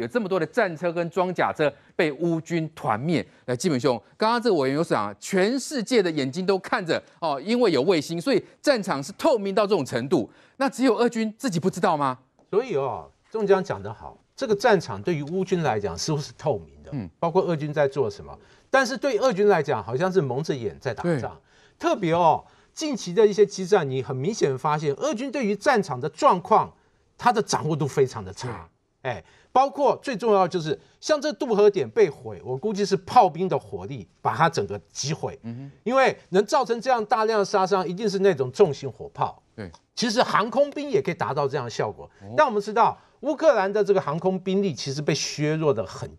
有这么多的战车跟装甲车被乌军团灭，那基本兄，刚刚这个委员有讲，全世界的眼睛都看着哦，因为有卫星，所以战场是透明到这种程度。那只有俄军自己不知道吗？所以哦，中将讲得好，这个战场对于乌军来讲似乎是透明的，嗯，包括俄军在做什么。但是对俄军来讲，好像是蒙着眼在打仗。特别哦，近期的一些激战，你很明显发现俄军对于战场的状况，他的掌握度非常的差。哎，包括最重要就是像这渡河点被毁，我估计是炮兵的火力把它整个击毁。嗯哼，因为能造成这样大量杀伤，一定是那种重型火炮。对，其实航空兵也可以达到这样效果。但我们知道，乌克兰的这个航空兵力其实被削弱的很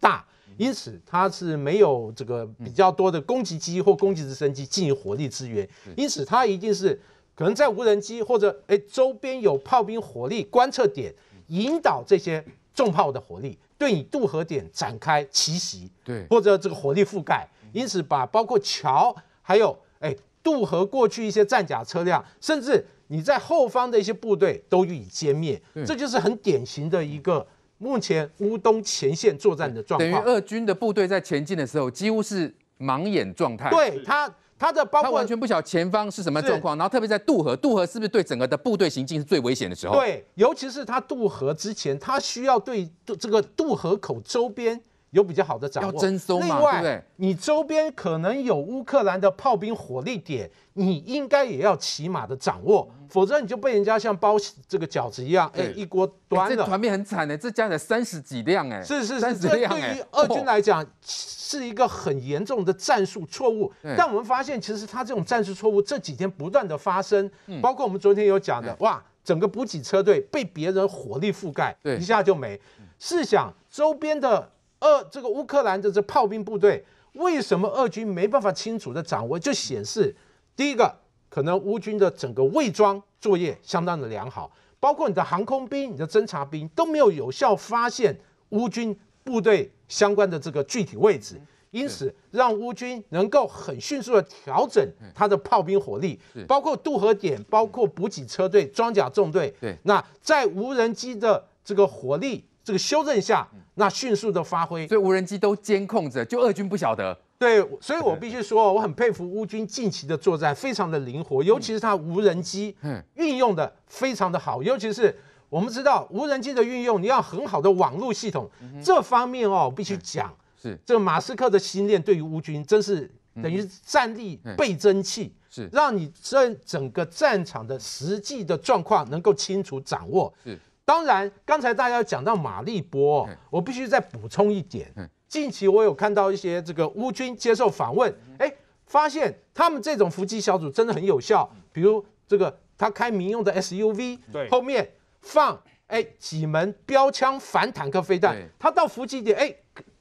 大，因此它是没有这个比较多的攻击机或攻击直升机进行火力支援，因此它一定是可能在无人机或者哎周边有炮兵火力观测点。引导这些重炮的火力对你渡河点展开奇袭，对或者这个火力覆盖，因此把包括桥，还有哎渡河过去一些战甲车辆，甚至你在后方的一些部队都予以歼灭，这就是很典型的一个目前乌东前线作战的状况。等于俄军的部队在前进的时候几乎是盲眼状态，对他。他的，包他完全不晓前方是什么状况，然后特别在渡河，渡河是不是对整个的部队行进是最危险的时候？对，尤其是他渡河之前，他需要对这个渡河口周边。有比较好的掌握，另外，你周边可能有乌克兰的炮兵火力点，你应该也要起码的掌握，否则你就被人家像包这个饺子一样，哎，一锅端了。这团灭很惨的，这加起来三十几辆，哎，是是三十辆，这对于俄军来讲是一个很严重的战术错误。但我们发现，其实他这种战术错误这几天不断的发生，包括我们昨天有讲的，哇，整个补给车队被别人火力覆盖，一下就没。试想，周边的。二，这个乌克兰的这炮兵部队为什么俄军没办法清楚的掌握？就显示，第一个可能乌军的整个伪装作业相当的良好，包括你的航空兵、你的侦察兵都没有有效发现乌军部队相关的这个具体位置，因此让乌军能够很迅速的调整他的炮兵火力，包括渡河点、包括补给车队、装甲纵队。对，那在无人机的这个火力。这个修正下，那迅速的发挥，所以无人机都监控着，就俄军不晓得。对，所以我必须说，我很佩服乌军近期的作战非常的灵活，尤其是它无人机，嗯，运用的非常的好。尤其是我们知道无人机的运用，你要很好的网络系统，这方面哦，必须讲是这个马斯克的心链，对于乌军真是等于战力倍增器，是让你这整个战场的实际的状况能够清楚掌握，是。当然，刚才大家讲到马立波，我必须再补充一点。近期我有看到一些这个乌军接受访问，哎，发现他们这种伏击小组真的很有效。比如这个，他开民用的 SUV，后面放哎几门标枪反坦克飞弹，他到伏击点，哎。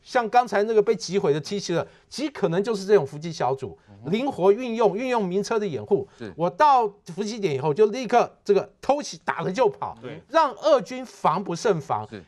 像刚才那个被击毁的 T 七的，极可能就是这种伏击小组灵活运用，运用名车的掩护。我到伏击点以后，就立刻这个偷袭打了就跑，让俄军防不胜防。